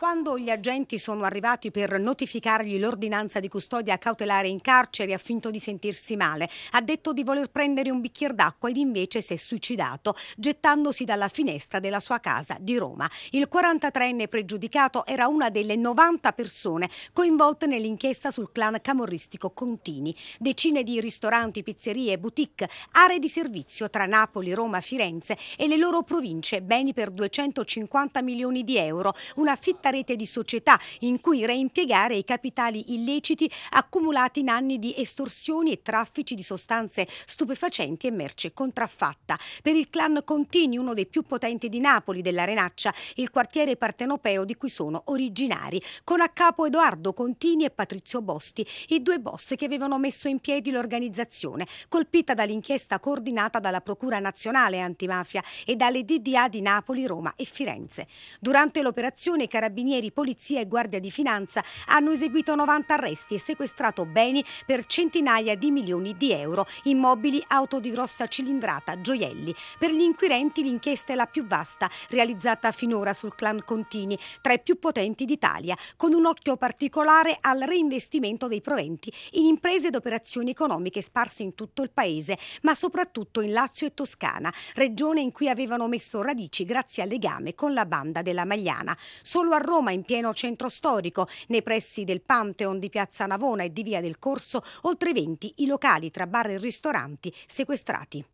Quando gli agenti sono arrivati per notificargli l'ordinanza di custodia cautelare in carcere ha finto di sentirsi male, ha detto di voler prendere un bicchiere d'acqua ed invece si è suicidato gettandosi dalla finestra della sua casa di Roma. Il 43enne pregiudicato era una delle 90 persone coinvolte nell'inchiesta sul clan camorristico Contini. Decine di ristoranti, pizzerie, boutique, aree di servizio tra Napoli, Roma, Firenze e le loro province, beni per 250 milioni di euro, una fitta rete di società in cui reimpiegare i capitali illeciti accumulati in anni di estorsioni e traffici di sostanze stupefacenti e merce contraffatta. Per il clan Contini, uno dei più potenti di Napoli, della Renaccia, il quartiere partenopeo di cui sono originari, con a capo Edoardo Contini e Patrizio Bosti, i due boss che avevano messo in piedi l'organizzazione, colpita dall'inchiesta coordinata dalla Procura Nazionale Antimafia e dalle DDA di Napoli, Roma e Firenze. Durante l'operazione i carabinieri carabinieri, polizia e guardia di finanza hanno eseguito 90 arresti e sequestrato beni per centinaia di milioni di euro, immobili, auto di grossa cilindrata, gioielli. Per gli inquirenti l'inchiesta è la più vasta realizzata finora sul clan Contini, tra i più potenti d'Italia, con un occhio particolare al reinvestimento dei proventi in imprese ed operazioni economiche sparse in tutto il paese, ma soprattutto in Lazio e Toscana, regione in cui avevano messo radici grazie al legame con la banda della Magliana. Solo a Roma, in pieno centro storico, nei pressi del Pantheon di Piazza Navona e di Via del Corso, oltre 20 i locali tra bar e ristoranti sequestrati.